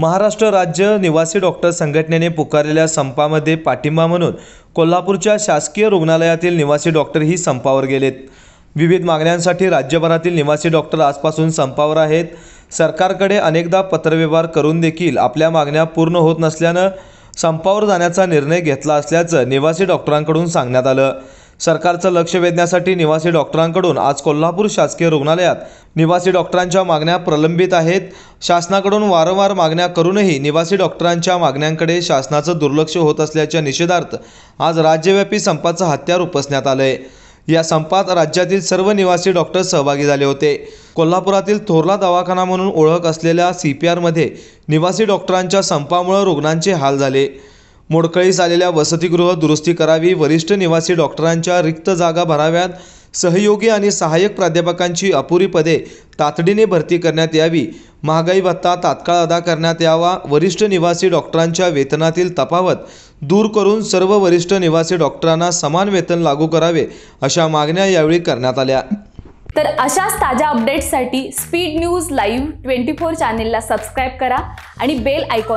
महाराष्ट्र राज्य निवासी डॉक्टर संघटनेने पुकारलेल्या संपामध्ये पाठिंबा म्हणून कोल्हापूरच्या शासकीय रुग्णालयातील निवासी डॉक्टर ही संपावर गेलेत विविध मागण्यांसाठी राज्यभरातील निवासी डॉक्टर आजपासून संपावर आहेत सरकारकडे अनेकदा पत्रव्यवहार करून देखील आपल्या मागण्या पूर्ण होत नसल्यानं संपावर जाण्याचा निर्णय घेतला असल्याचं निवासी डॉक्टरांकडून सांगण्यात आलं सरकारचं लक्ष वेधण्यासाठी निवासी डॉक्टरांकडून आज कोल्हापूर शासकीय रुग्णालयात निवासी डॉक्टरांच्या मागण्या प्रलंबित आहेत शासनाकडून वारंवार मागण्या करूनही निवासी डॉक्टरांच्या मागण्यांकडे शासनाचं दुर्लक्ष होत असल्याच्या निषेधार्थ आज राज्यव्यापी संपाचं हत्यार उपसण्यात आलं आहे या संपात राज्यातील सर्व निवासी डॉक्टर सहभागी झाले होते कोल्हापुरातील थोरला दवाखाना म्हणून ओळख असलेल्या सी पी आरमध्ये निवासी डॉक्टरांच्या संपामुळं रुग्णांचे हाल झाले मोडकळीस झालेल्या वसतिगृह दुरुस्ती करावी वरिष्ठ निवासी डॉक्टरांच्या रिक्त जागा भराव्यात सहयोगी आणि सहाय्यक प्राध्यापकांची अपुरी पदे तातडीने भरती करण्यात यावी महागाई भत्ता तात्काळ अदा करण्यात यावा वरिष्ठ निवासी डॉक्टरांच्या वेतनातील तफावत दूर करून सर्व वरिष्ठ निवासी डॉक्टरांना समान वेतन लागू करावे अशा मागण्या यावेळी करण्यात आल्या तर अशाच ताज्या अपडेट्ससाठी speed news live twenty four चॅनेलला सबस्क्राईब करा आणि बेल आयकॉन